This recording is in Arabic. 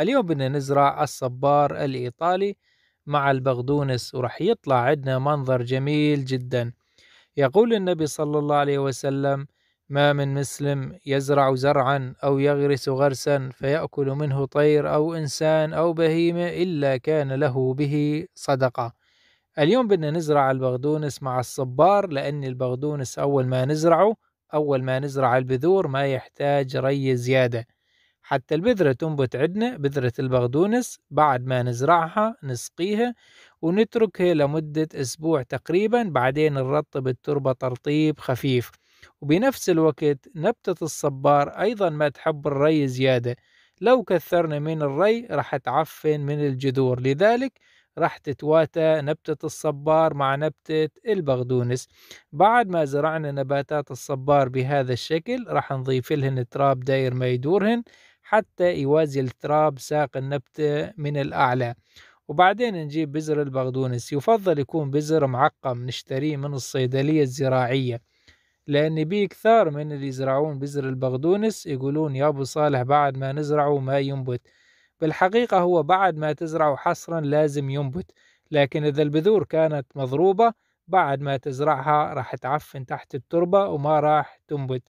اليوم بدنا نزرع الصبار الإيطالي مع البقدونس ورح يطلع عندنا منظر جميل جدا يقول النبي صلى الله عليه وسلم ما من مسلم يزرع زرعا أو يغرس غرسا فيأكل منه طير أو إنسان أو بهيمة إلا كان له به صدقة اليوم بدنا نزرع البقدونس مع الصبار لأن البقدونس أول ما نزرعه أول ما نزرع البذور ما يحتاج ري زيادة حتى البذرة تنبت عندنا بذرة البغدونس بعد ما نزرعها نسقيها ونتركها لمدة أسبوع تقريبا بعدين نرطب التربة ترطيب خفيف وبنفس الوقت نبتة الصبار أيضا ما تحب الري زيادة لو كثرنا من الري راح تعفن من الجذور لذلك راح تتواتى نبتة الصبار مع نبتة البغدونس بعد ما زرعنا نباتات الصبار بهذا الشكل راح نضيف لهن تراب داير ما يدورهن حتى يوازي التراب ساق النبتة من الأعلى وبعدين نجيب بزر البقدونس يفضل يكون بزر معقم نشتريه من الصيدلية الزراعية لأن بيه كثار من اللي يزرعون بزر البقدونس يقولون يا أبو صالح بعد ما نزرعه ما ينبت بالحقيقة هو بعد ما تزرعه حصرا لازم ينبت لكن إذا البذور كانت مضروبة بعد ما تزرعها راح تعفن تحت التربة وما راح تنبت